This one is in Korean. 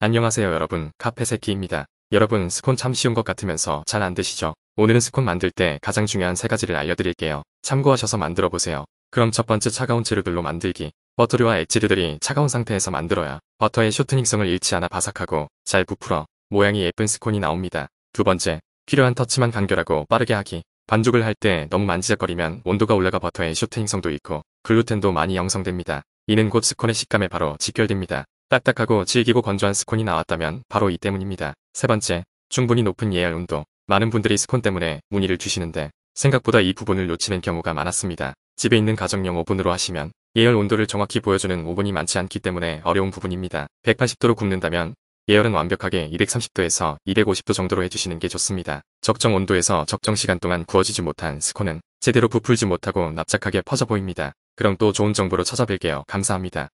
안녕하세요 여러분 카페새끼입니다 여러분 스콘 참 쉬운 것 같으면서 잘 안 드시죠? 오늘은 스콘 만들 때 가장 중요한 세 가지를 알려드릴게요. 참고하셔서 만들어 보세요. 그럼 첫 번째 차가운 재료들로 만들기. 버터류와 엣지류들이 차가운 상태에서 만들어야 버터의 쇼트닝성을 잃지 않아 바삭하고 잘 부풀어 모양이 예쁜 스콘이 나옵니다. 두 번째, 필요한 터치만 간결하고 빠르게 하기. 반죽을 할 때 너무 만지작거리면 온도가 올라가 버터의 쇼트닝성도 잃고 글루텐도 많이 형성됩니다. 이는 곧 스콘의 식감에 바로 직결됩니다. 딱딱하고 질기고 건조한 스콘이 나왔다면 바로 이 때문입니다. 세 번째, 충분히 높은 예열 온도. 많은 분들이 스콘 때문에 문의를 주시는데 생각보다 이 부분을 놓치는 경우가 많았습니다. 집에 있는 가정용 오븐으로 하시면 예열 온도를 정확히 보여주는 오븐이 많지 않기 때문에 어려운 부분입니다. 180도로 굽는다면 예열은 완벽하게 230도에서 250도 정도로 해주시는 게 좋습니다. 적정 온도에서 적정 시간 동안 구워지지 못한 스콘은 제대로 부풀지 못하고 납작하게 퍼져 보입니다. 그럼 또 좋은 정보로 찾아뵐게요. 감사합니다.